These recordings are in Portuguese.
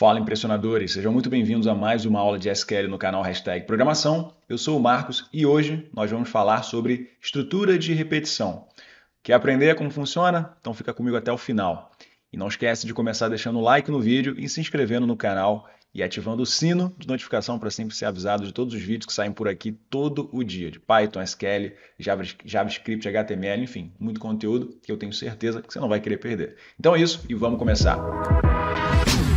Fala impressionadores, sejam muito bem-vindos a mais uma aula de SQL no canal Hashtag Programação. Eu sou o Marcos e hoje nós vamos falar sobre estrutura de repetição. Quer aprender como funciona? Então fica comigo até o final. E não esquece de começar deixando o like no vídeo e se inscrevendo no canal e ativando o sino de notificação para sempre ser avisado de todos os vídeos que saem por aqui todo o dia, de Python, SQL, JavaScript, HTML, enfim, muito conteúdo que eu tenho certeza que você não vai querer perder. Então é isso e vamos começar. Música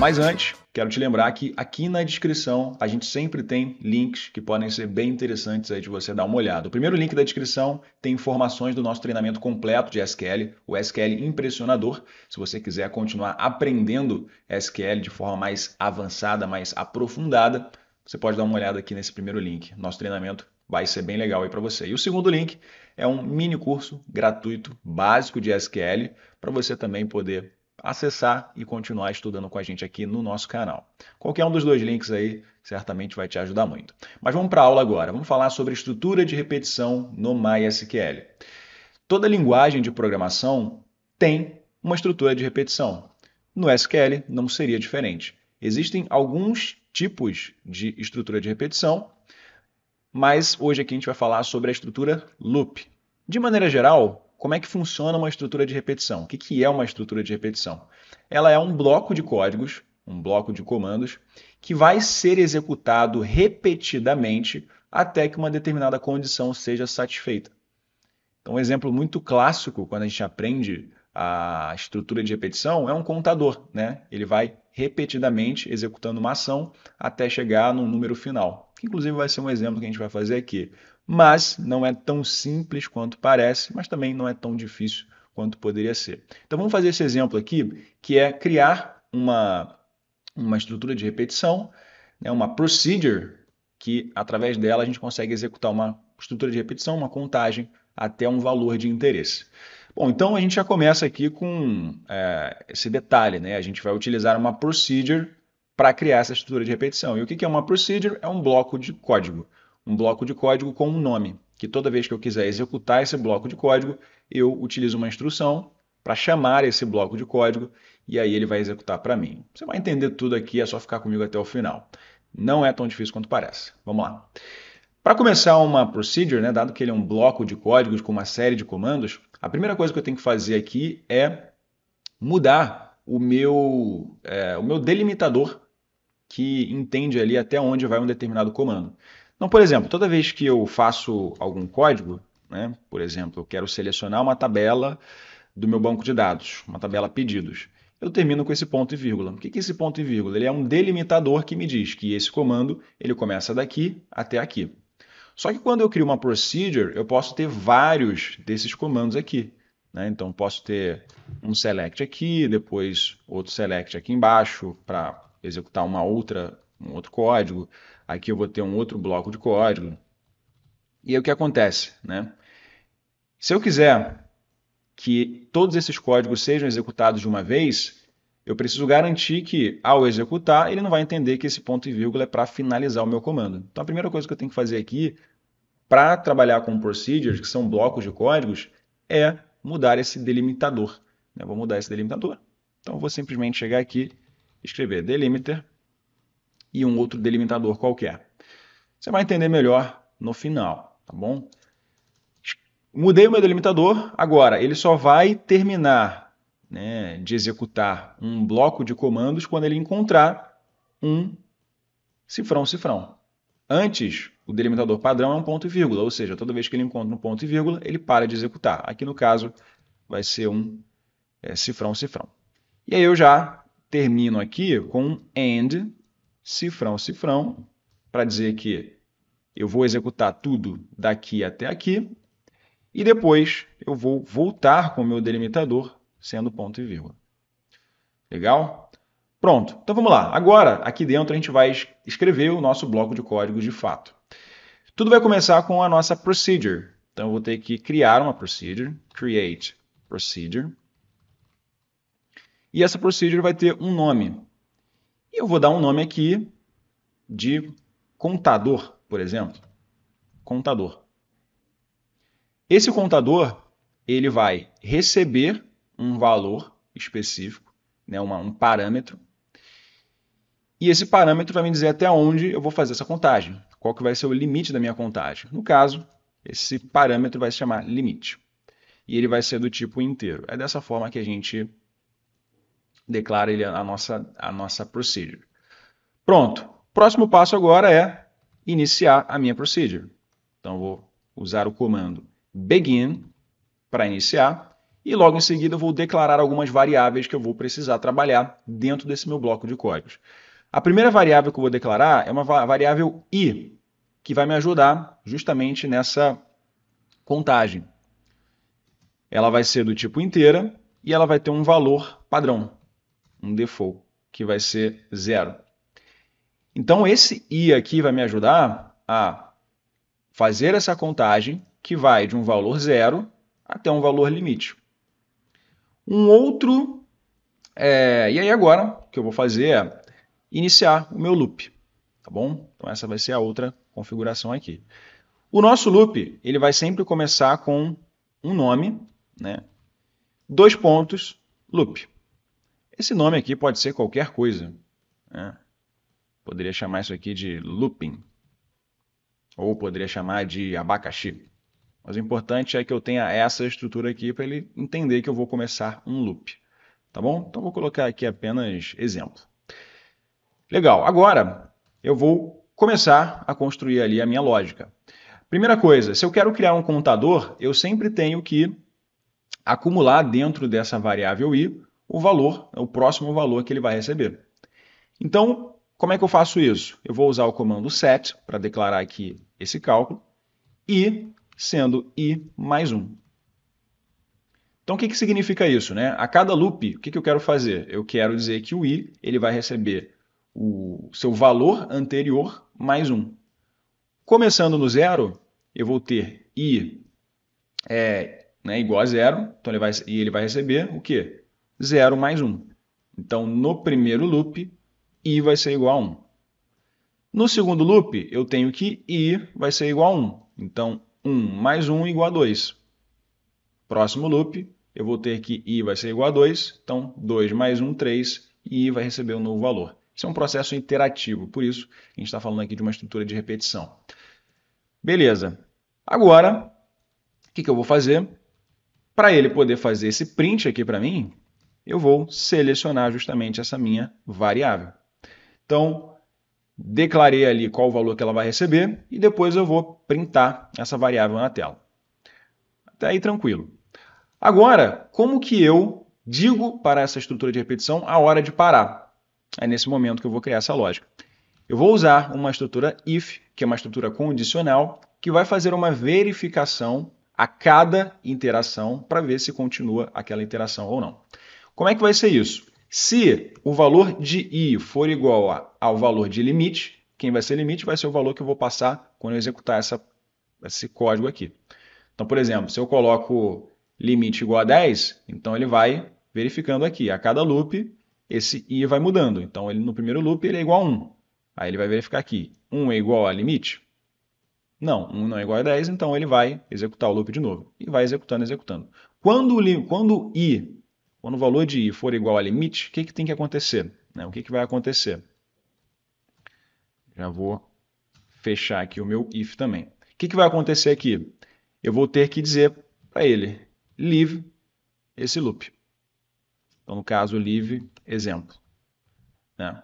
Mas antes, quero te lembrar que aqui na descrição a gente sempre tem links que podem ser bem interessantes aí de você dar uma olhada. O primeiro link da descrição tem informações do nosso treinamento completo de SQL, o SQL Impressionador. Se você quiser continuar aprendendo SQL de forma mais avançada, mais aprofundada, você pode dar uma olhada aqui nesse primeiro link. Nosso treinamento vai ser bem legal aí para você. E o segundo link é um mini curso gratuito básico de SQL para você também poder acessar e continuar estudando com a gente aqui no nosso canal. Qualquer um dos dois links aí certamente vai te ajudar muito. Mas vamos para a aula agora. Vamos falar sobre estrutura de repetição no MySQL. Toda linguagem de programação tem uma estrutura de repetição. No SQL não seria diferente. Existem alguns tipos de estrutura de repetição, mas hoje aqui a gente vai falar sobre a estrutura loop. De maneira geral, como é que funciona uma estrutura de repetição? O que, é uma estrutura de repetição? Ela é um bloco de códigos, um bloco de comandos, que vai ser executado repetidamente até que uma determinada condição seja satisfeita. Então, um exemplo muito clássico quando a gente aprende a estrutura de repetição é um contador, né? Ele vai repetidamente executando uma ação até chegar num número final. Que inclusive vai ser um exemplo que a gente vai fazer aqui mas não é tão simples quanto parece, mas também não é tão difícil quanto poderia ser. Então vamos fazer esse exemplo aqui, que é criar uma, uma estrutura de repetição, né, uma procedure, que através dela a gente consegue executar uma estrutura de repetição, uma contagem até um valor de interesse. Bom, então a gente já começa aqui com é, esse detalhe, né? A gente vai utilizar uma procedure para criar essa estrutura de repetição. E o que é uma procedure? É um bloco de código um bloco de código com um nome, que toda vez que eu quiser executar esse bloco de código, eu utilizo uma instrução para chamar esse bloco de código e aí ele vai executar para mim. Você vai entender tudo aqui, é só ficar comigo até o final. Não é tão difícil quanto parece. Vamos lá. Para começar uma procedure, né, dado que ele é um bloco de códigos com uma série de comandos, a primeira coisa que eu tenho que fazer aqui é mudar o meu, é, o meu delimitador que entende ali até onde vai um determinado comando. Então, por exemplo, toda vez que eu faço algum código, né, por exemplo, eu quero selecionar uma tabela do meu banco de dados, uma tabela pedidos, eu termino com esse ponto e vírgula. O que é esse ponto e vírgula? Ele é um delimitador que me diz que esse comando ele começa daqui até aqui. Só que quando eu crio uma procedure, eu posso ter vários desses comandos aqui. Né? Então, posso ter um select aqui, depois outro select aqui embaixo para executar uma outra, um outro código. Aqui eu vou ter um outro bloco de código. E aí o que acontece? Né? Se eu quiser que todos esses códigos sejam executados de uma vez, eu preciso garantir que, ao executar, ele não vai entender que esse ponto e vírgula é para finalizar o meu comando. Então, a primeira coisa que eu tenho que fazer aqui, para trabalhar com procedures, que são blocos de códigos, é mudar esse delimitador. Eu né? vou mudar esse delimitador. Então, eu vou simplesmente chegar aqui, escrever delimiter e um outro delimitador qualquer. Você vai entender melhor no final, tá bom? Mudei o meu delimitador, agora ele só vai terminar né, de executar um bloco de comandos quando ele encontrar um cifrão, cifrão. Antes, o delimitador padrão é um ponto e vírgula, ou seja, toda vez que ele encontra um ponto e vírgula, ele para de executar. Aqui no caso, vai ser um é, cifrão, cifrão. E aí eu já termino aqui com AND, cifrão, cifrão, para dizer que eu vou executar tudo daqui até aqui, e depois eu vou voltar com o meu delimitador, sendo ponto e vírgula. Legal? Pronto, então vamos lá. Agora, aqui dentro, a gente vai escrever o nosso bloco de código de fato. Tudo vai começar com a nossa procedure. Então, eu vou ter que criar uma procedure, create procedure. E essa procedure vai ter um nome. E eu vou dar um nome aqui de contador, por exemplo. Contador. Esse contador, ele vai receber um valor específico, né, uma, um parâmetro, e esse parâmetro vai me dizer até onde eu vou fazer essa contagem, qual que vai ser o limite da minha contagem. No caso, esse parâmetro vai se chamar limite, e ele vai ser do tipo inteiro. É dessa forma que a gente Declara ele a nossa, a nossa procedure. Pronto. Próximo passo agora é iniciar a minha procedure. Então, vou usar o comando begin para iniciar e logo em seguida vou declarar algumas variáveis que eu vou precisar trabalhar dentro desse meu bloco de códigos. A primeira variável que eu vou declarar é uma variável i, que vai me ajudar justamente nessa contagem. Ela vai ser do tipo inteira e ela vai ter um valor padrão um default, que vai ser zero. Então, esse i aqui vai me ajudar a fazer essa contagem que vai de um valor zero até um valor limite. Um outro, é, e aí agora, o que eu vou fazer é iniciar o meu loop, tá bom? Então, essa vai ser a outra configuração aqui. O nosso loop, ele vai sempre começar com um nome, né? Dois pontos, loop. Esse nome aqui pode ser qualquer coisa. Né? Poderia chamar isso aqui de looping. Ou poderia chamar de abacaxi. Mas o importante é que eu tenha essa estrutura aqui para ele entender que eu vou começar um loop. Tá bom? Então vou colocar aqui apenas exemplo. Legal. Agora eu vou começar a construir ali a minha lógica. Primeira coisa, se eu quero criar um contador, eu sempre tenho que acumular dentro dessa variável i o valor, o próximo valor que ele vai receber. Então, como é que eu faço isso? Eu vou usar o comando set para declarar aqui esse cálculo e sendo i mais 1. Então, o que, que significa isso? Né? A cada loop, o que, que eu quero fazer? Eu quero dizer que o i ele vai receber o seu valor anterior mais 1. Começando no zero, eu vou ter i é, né, igual a zero, então ele vai, e ele vai receber o quê? 0 mais 1. Então, no primeiro loop, i vai ser igual a 1. No segundo loop, eu tenho que i vai ser igual a 1. Então, 1 mais 1 igual a 2. Próximo loop, eu vou ter que i vai ser igual a 2. Então, 2 mais 1, 3, e i vai receber um novo valor. Isso é um processo interativo, por isso a gente está falando aqui de uma estrutura de repetição. Beleza. Agora, o que, que eu vou fazer? Para ele poder fazer esse print aqui para mim, eu vou selecionar justamente essa minha variável. Então, declarei ali qual o valor que ela vai receber e depois eu vou printar essa variável na tela. Até aí tranquilo. Agora, como que eu digo para essa estrutura de repetição a hora de parar? É nesse momento que eu vou criar essa lógica. Eu vou usar uma estrutura if, que é uma estrutura condicional, que vai fazer uma verificação a cada interação para ver se continua aquela interação ou não. Como é que vai ser isso? Se o valor de i for igual a, ao valor de limite, quem vai ser limite vai ser o valor que eu vou passar quando eu executar essa, esse código aqui. Então, por exemplo, se eu coloco limite igual a 10, então ele vai verificando aqui. A cada loop, esse i vai mudando. Então, ele no primeiro loop ele é igual a 1. Aí ele vai verificar aqui, 1 é igual a limite? Não, 1 não é igual a 10, então ele vai executar o loop de novo. E vai executando, executando. Quando, quando i quando o valor de i for igual a limite, o que, que tem que acontecer? Né? O que, que vai acontecer? Já vou fechar aqui o meu if também. O que, que vai acontecer aqui? Eu vou ter que dizer para ele, live esse loop. Então, no caso, live exemplo. Né?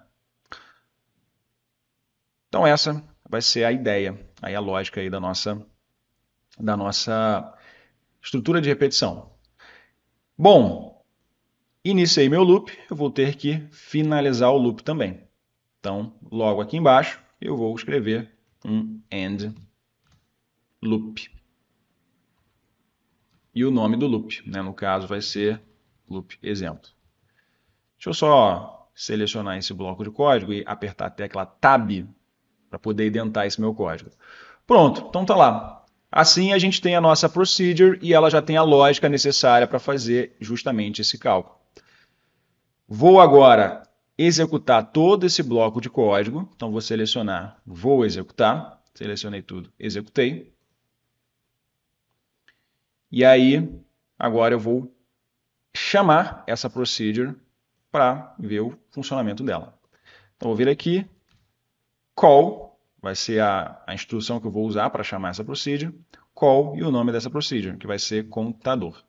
Então, essa vai ser a ideia, aí a lógica aí da nossa, da nossa estrutura de repetição. Bom, Iniciei meu loop, eu vou ter que finalizar o loop também. Então, logo aqui embaixo, eu vou escrever um end loop. E o nome do loop, né? no caso, vai ser loop exemplo. Deixa eu só selecionar esse bloco de código e apertar a tecla Tab para poder identar esse meu código. Pronto, então tá lá. Assim a gente tem a nossa procedure e ela já tem a lógica necessária para fazer justamente esse cálculo. Vou agora executar todo esse bloco de código. Então, vou selecionar Vou executar. Selecionei tudo, executei. E aí, agora eu vou chamar essa procedure para ver o funcionamento dela. Então, vou vir aqui, call, vai ser a, a instrução que eu vou usar para chamar essa procedure, call e o nome dessa procedure, que vai ser contador.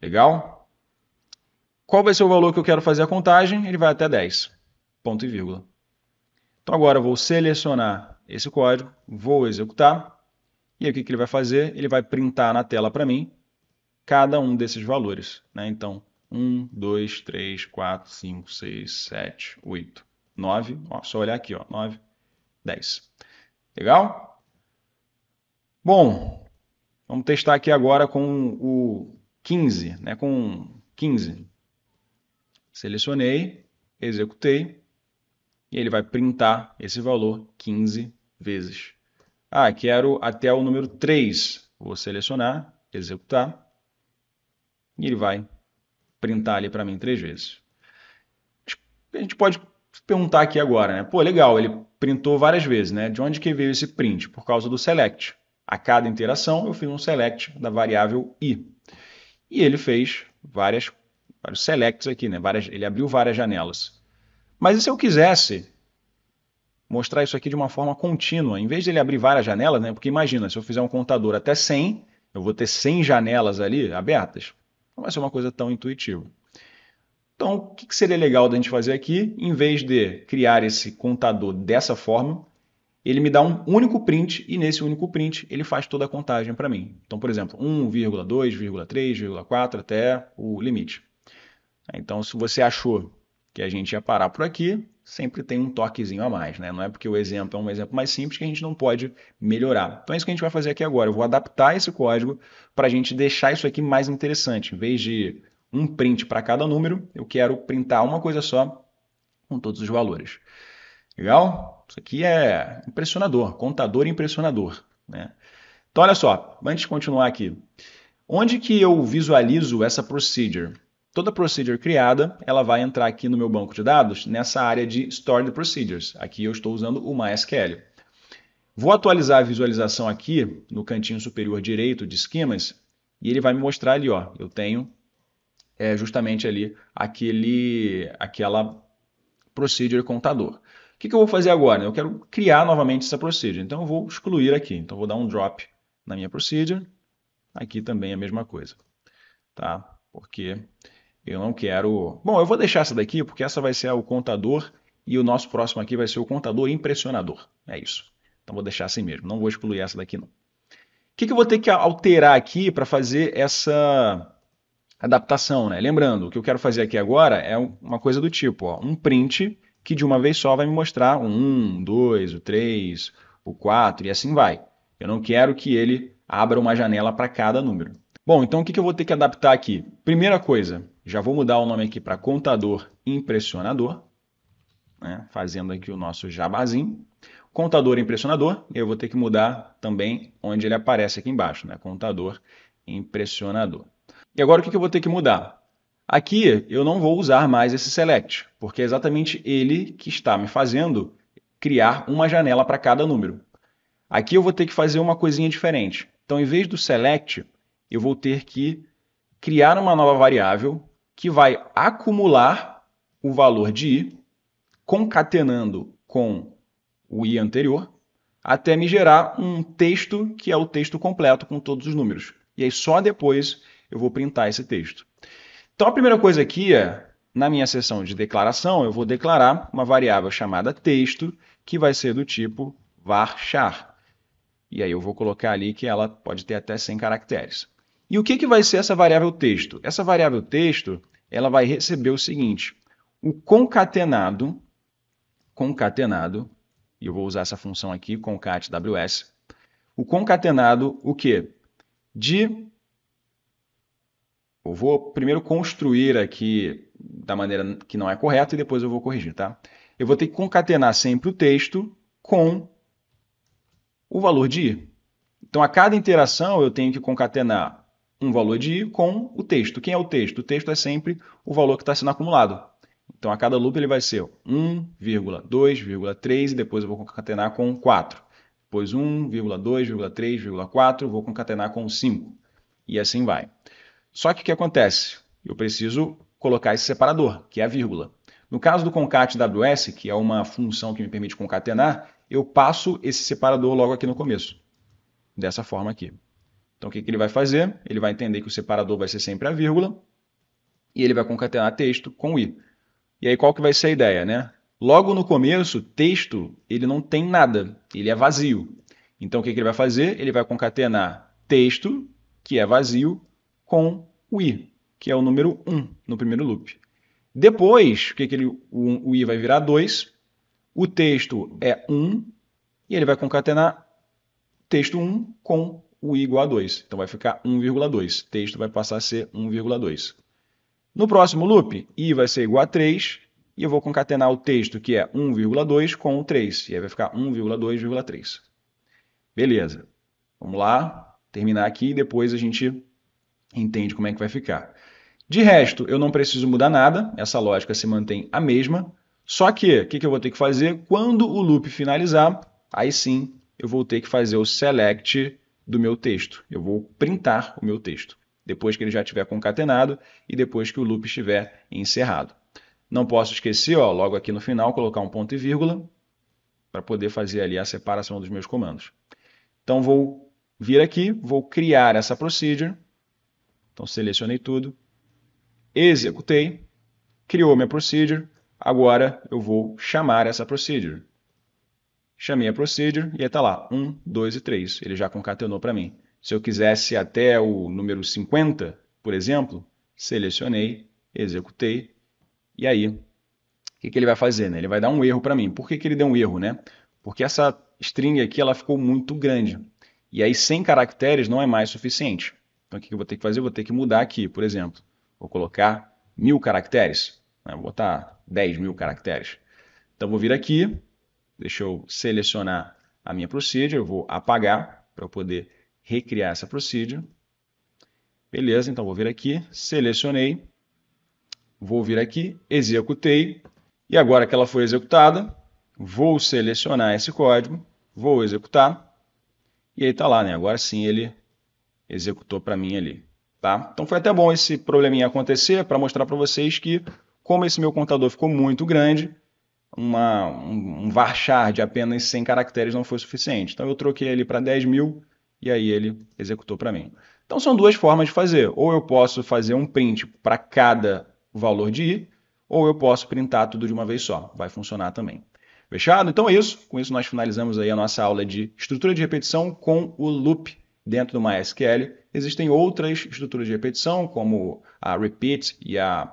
Legal? Qual vai ser o valor que eu quero fazer a contagem? Ele vai até 10, ponto e vírgula. Então agora eu vou selecionar esse código, vou executar, e o que, ele vai fazer? Ele vai printar na tela para mim cada um desses valores. Né? Então, 1, 2, 3, 4, 5, 6, 7, 8, 9, ó, só olhar aqui, ó, 9, 10. Legal? Bom, vamos testar aqui agora com o 15, né? com 15. Selecionei, executei, e ele vai printar esse valor 15 vezes. Ah, quero até o número 3. Vou selecionar, executar, e ele vai printar ali para mim três vezes. A gente pode perguntar aqui agora, né? Pô, legal, ele printou várias vezes, né? De onde que veio esse print? Por causa do select. A cada interação eu fiz um select da variável i. E ele fez várias vários selects aqui, né? Várias, ele abriu várias janelas. Mas e se eu quisesse mostrar isso aqui de uma forma contínua? Em vez de ele abrir várias janelas, né? Porque imagina, se eu fizer um contador até 100, eu vou ter 100 janelas ali abertas. Não vai ser uma coisa tão intuitiva. Então, o que seria legal da gente fazer aqui? Em vez de criar esse contador dessa forma, ele me dá um único print e nesse único print ele faz toda a contagem para mim. Então, por exemplo, 1,2,3,4 até o limite. Né? Então, se você achou que a gente ia parar por aqui, sempre tem um toquezinho a mais, né? Não é porque o exemplo é um exemplo mais simples que a gente não pode melhorar. Então é isso que a gente vai fazer aqui agora. Eu vou adaptar esse código para a gente deixar isso aqui mais interessante. Em vez de um print para cada número, eu quero printar uma coisa só com todos os valores. Legal? Isso aqui é impressionador, contador impressionador, né? Então olha só, antes de continuar aqui, onde que eu visualizo essa procedure? Toda procedure criada, ela vai entrar aqui no meu banco de dados, nessa área de Stored Procedures. Aqui eu estou usando o MySQL. Vou atualizar a visualização aqui no cantinho superior direito de esquemas e ele vai me mostrar ali, ó, eu tenho é, justamente ali aquele, aquela procedure contador. O que, que eu vou fazer agora? Eu quero criar novamente essa procedure, então eu vou excluir aqui. Então eu vou dar um drop na minha procedure, aqui também a mesma coisa, tá? Porque eu não quero. Bom, eu vou deixar essa daqui porque essa vai ser o contador e o nosso próximo aqui vai ser o contador impressionador. É isso. Então vou deixar assim mesmo. Não vou excluir essa daqui não. O que, que eu vou ter que alterar aqui para fazer essa adaptação, né? Lembrando, o que eu quero fazer aqui agora é uma coisa do tipo, ó, um print que de uma vez só vai me mostrar o 1, 2, o 3, o 4 e assim vai. Eu não quero que ele abra uma janela para cada número. Bom, então o que eu vou ter que adaptar aqui? Primeira coisa, já vou mudar o nome aqui para contador impressionador, né? fazendo aqui o nosso jabazinho. Contador impressionador, eu vou ter que mudar também onde ele aparece aqui embaixo, né? contador impressionador. E agora o que eu vou ter que mudar? Aqui eu não vou usar mais esse select, porque é exatamente ele que está me fazendo criar uma janela para cada número. Aqui eu vou ter que fazer uma coisinha diferente. Então, em vez do select, eu vou ter que criar uma nova variável que vai acumular o valor de i, concatenando com o i anterior, até me gerar um texto que é o texto completo com todos os números. E aí só depois eu vou printar esse texto. Então a primeira coisa aqui é, na minha seção de declaração, eu vou declarar uma variável chamada texto, que vai ser do tipo varchar. E aí eu vou colocar ali que ela pode ter até 100 caracteres. E o que, que vai ser essa variável texto? Essa variável texto ela vai receber o seguinte: o concatenado, concatenado, e eu vou usar essa função aqui, concat.ws, o concatenado, o quê? De. Eu vou primeiro construir aqui da maneira que não é correta e depois eu vou corrigir, tá? Eu vou ter que concatenar sempre o texto com o valor de i. Então, a cada interação eu tenho que concatenar um valor de i com o texto. Quem é o texto? O texto é sempre o valor que está sendo acumulado. Então, a cada loop ele vai ser 1, 2, 3 e depois eu vou concatenar com 4. Depois 1, 2, 3, 4, vou concatenar com 5. E assim vai. Só que o que acontece? Eu preciso colocar esse separador, que é a vírgula. No caso do concat.ws, que é uma função que me permite concatenar, eu passo esse separador logo aqui no começo. Dessa forma aqui. Então o que, que ele vai fazer? Ele vai entender que o separador vai ser sempre a vírgula e ele vai concatenar texto com i. E aí qual que vai ser a ideia, né? Logo no começo, texto ele não tem nada, ele é vazio. Então o que, que ele vai fazer? Ele vai concatenar texto, que é vazio, com o i, que é o número 1 no primeiro loop. Depois, o que, que ele, o, o i vai virar 2, o texto é 1, e ele vai concatenar texto 1 com o i igual a 2. Então vai ficar 1,2. Texto vai passar a ser 1,2. No próximo loop, i vai ser igual a 3 e eu vou concatenar o texto que é 1,2 com o 3. E aí vai ficar 1,2,3. Beleza. Vamos lá, terminar aqui e depois a gente entende como é que vai ficar. De resto, eu não preciso mudar nada, essa lógica se mantém a mesma. Só que, o que, que eu vou ter que fazer? Quando o loop finalizar, aí sim eu vou ter que fazer o select do meu texto. Eu vou printar o meu texto depois que ele já estiver concatenado e depois que o loop estiver encerrado. Não posso esquecer, ó, logo aqui no final, colocar um ponto e vírgula para poder fazer ali a separação dos meus comandos. Então vou vir aqui, vou criar essa procedure. Então selecionei tudo, executei, criou minha procedure. Agora eu vou chamar essa procedure chamei a procedure e aí tá lá, 1, 2 e 3. Ele já concatenou para mim. Se eu quisesse até o número 50, por exemplo, selecionei, executei, e aí, o que, que ele vai fazer? Né? Ele vai dar um erro para mim. Por que, que ele deu um erro? Né? Porque essa string aqui ela ficou muito grande. E aí, 100 caracteres não é mais suficiente. Então, o que, que eu vou ter que fazer? Eu vou ter que mudar aqui, por exemplo. Vou colocar mil caracteres. Né? Vou botar 10 mil caracteres. Então, vou vir aqui, Deixa eu selecionar a minha procedure, eu vou apagar para eu poder recriar essa procedure. Beleza, então vou vir aqui, selecionei, vou vir aqui, executei, e agora que ela foi executada, vou selecionar esse código, vou executar, e aí está lá, né? agora sim ele executou para mim ali. Tá? Então foi até bom esse probleminha acontecer para mostrar para vocês que como esse meu contador ficou muito grande, uma, um, um varchar de apenas 100 caracteres não foi suficiente. Então eu troquei ele para 10 mil e aí ele executou para mim. Então são duas formas de fazer. Ou eu posso fazer um print para cada valor de i, ou eu posso printar tudo de uma vez só. Vai funcionar também. Fechado? Então é isso. Com isso nós finalizamos aí a nossa aula de estrutura de repetição com o loop dentro do MySQL. Existem outras estruturas de repetição, como a repeat e a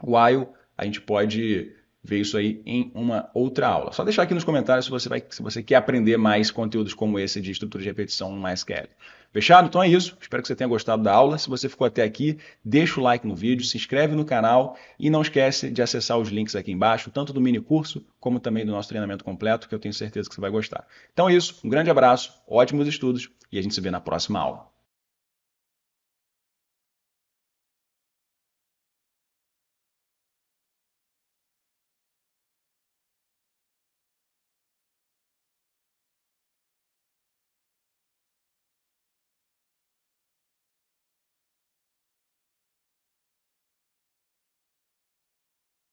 while. A gente pode ver isso aí em uma outra aula. Só deixar aqui nos comentários se você, vai, se você quer aprender mais conteúdos como esse de estrutura de repetição no MySQL. Fechado? Então é isso. Espero que você tenha gostado da aula. Se você ficou até aqui, deixa o like no vídeo, se inscreve no canal e não esquece de acessar os links aqui embaixo, tanto do mini curso como também do nosso treinamento completo, que eu tenho certeza que você vai gostar. Então é isso. Um grande abraço, ótimos estudos e a gente se vê na próxima aula.